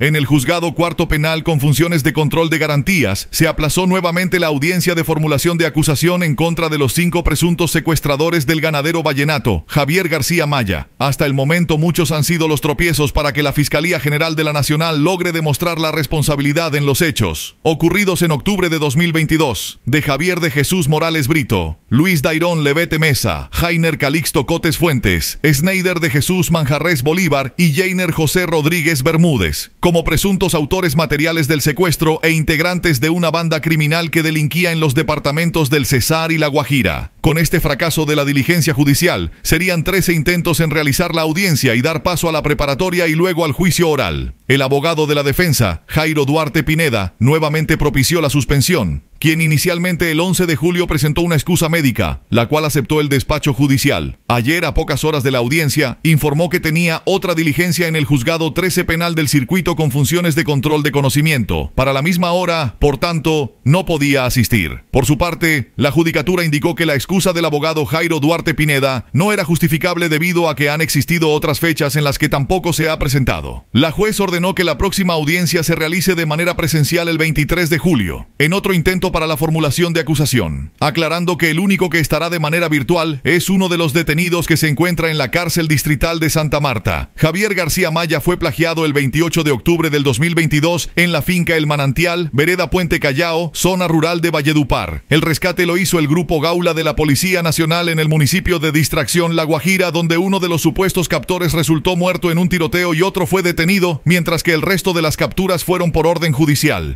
En el juzgado cuarto penal con funciones de control de garantías, se aplazó nuevamente la audiencia de formulación de acusación en contra de los cinco presuntos secuestradores del ganadero vallenato, Javier García Maya, hasta el momento muchos han sido los tropiezos para que la Fiscalía General de la Nacional logre demostrar la responsabilidad en los hechos ocurridos en octubre de 2022 de Javier de Jesús Morales Brito, Luis Dairón Levete Mesa, Jainer Calixto Cotes Fuentes, Snyder de Jesús Manjarres Bolívar y Jainer José Rodríguez Bermúdez, como presuntos autores materiales del secuestro e integrantes de una banda criminal que delinquía en los departamentos del Cesar y La Guajira. Con este fracaso de la diligencia judicial, serían 13 intentos en realizar la audiencia y dar paso a la preparatoria y luego al juicio oral. El abogado de la defensa, Jairo Duarte Pineda, nuevamente propició la suspensión, quien inicialmente el 11 de julio presentó una excusa médica, la cual aceptó el despacho judicial. Ayer, a pocas horas de la audiencia, informó que tenía otra diligencia en el juzgado 13 penal del circuito con funciones de control de conocimiento. Para la misma hora, por tanto, no podía asistir. Por su parte, la judicatura indicó que la excusa del abogado Jairo Duarte Pineda no era justificable debido a que han existido otras fechas en las que tampoco se ha presentado. La juez ordenó que la próxima audiencia se realice de manera presencial el 23 de julio, en otro intento para la formulación de acusación, aclarando que el único que estará de manera virtual es uno de los detenidos que se encuentra en la cárcel distrital de Santa Marta. Javier García Maya fue plagiado el 28 de octubre del 2022 en la finca El Manantial, Vereda Puente Callao, zona rural de Valledupar. El rescate lo hizo el grupo Gaula de la Policía Nacional en el municipio de Distracción La Guajira, donde uno de los supuestos captores resultó muerto en un tiroteo y otro fue detenido mientras mientras que el resto de las capturas fueron por orden judicial.